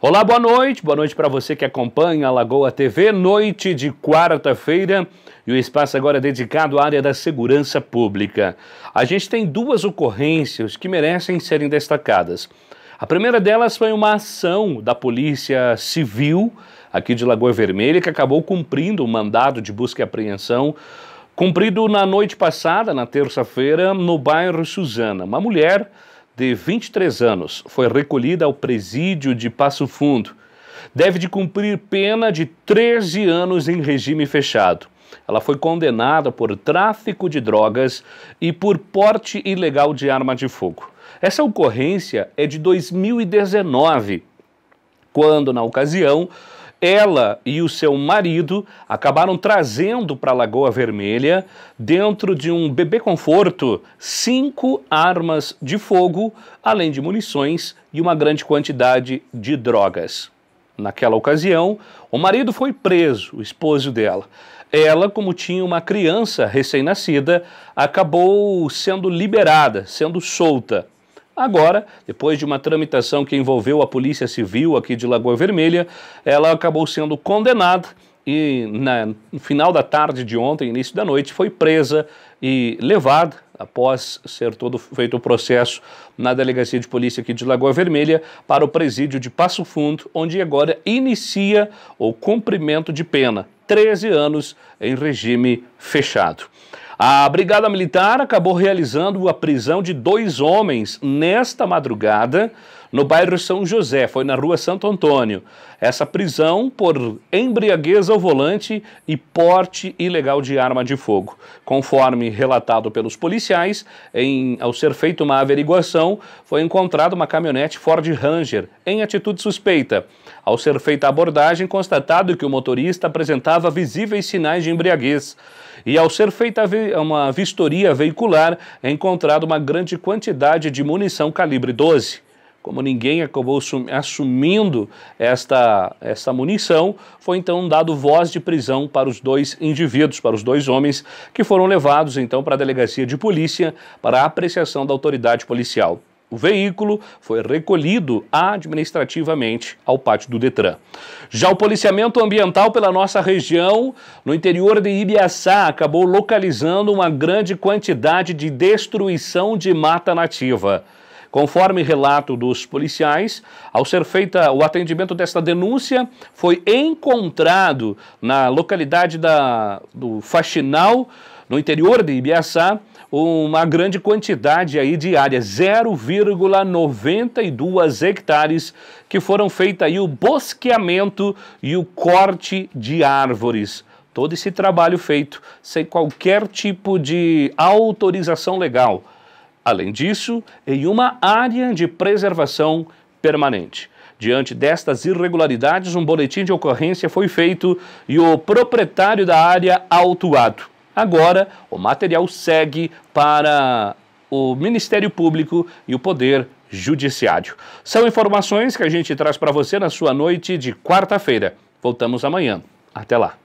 Olá, boa noite. Boa noite para você que acompanha a Lagoa TV. Noite de quarta-feira e o espaço agora é dedicado à área da segurança pública. A gente tem duas ocorrências que merecem serem destacadas. A primeira delas foi uma ação da Polícia Civil aqui de Lagoa Vermelha que acabou cumprindo o mandado de busca e apreensão cumprido na noite passada, na terça-feira, no bairro Suzana. Uma mulher de 23 anos, foi recolhida ao presídio de Passo Fundo. Deve de cumprir pena de 13 anos em regime fechado. Ela foi condenada por tráfico de drogas e por porte ilegal de arma de fogo. Essa ocorrência é de 2019, quando, na ocasião, ela e o seu marido acabaram trazendo para a Lagoa Vermelha, dentro de um bebê conforto, cinco armas de fogo, além de munições e uma grande quantidade de drogas. Naquela ocasião, o marido foi preso, o esposo dela. Ela, como tinha uma criança recém-nascida, acabou sendo liberada, sendo solta. Agora, depois de uma tramitação que envolveu a Polícia Civil aqui de Lagoa Vermelha, ela acabou sendo condenada e na, no final da tarde de ontem, início da noite, foi presa e levada, após ser todo feito o processo na Delegacia de Polícia aqui de Lagoa Vermelha, para o presídio de Passo Fundo, onde agora inicia o cumprimento de pena, 13 anos em regime fechado. A Brigada Militar acabou realizando a prisão de dois homens nesta madrugada no bairro São José, foi na rua Santo Antônio. Essa prisão por embriaguez ao volante e porte ilegal de arma de fogo. Conforme relatado pelos policiais, em, ao ser feita uma averiguação, foi encontrada uma caminhonete Ford Ranger em atitude suspeita. Ao ser feita a abordagem, constatado que o motorista apresentava visíveis sinais de embriaguez e ao ser feita uma vistoria veicular, encontrado é encontrada uma grande quantidade de munição calibre 12 como ninguém acabou assumindo esta, esta munição, foi então dado voz de prisão para os dois indivíduos, para os dois homens, que foram levados então para a delegacia de polícia para apreciação da autoridade policial. O veículo foi recolhido administrativamente ao pátio do Detran. Já o policiamento ambiental pela nossa região, no interior de Ibiaçá, acabou localizando uma grande quantidade de destruição de mata nativa. Conforme relato dos policiais, ao ser feita o atendimento desta denúncia, foi encontrado na localidade da, do Faxinal, no interior de Ibiaçá, uma grande quantidade aí de área, 0,92 hectares, que foram feitos aí o bosqueamento e o corte de árvores. Todo esse trabalho feito sem qualquer tipo de autorização legal. Além disso, em uma área de preservação permanente. Diante destas irregularidades, um boletim de ocorrência foi feito e o proprietário da área autuado. Agora, o material segue para o Ministério Público e o Poder Judiciário. São informações que a gente traz para você na sua noite de quarta-feira. Voltamos amanhã. Até lá.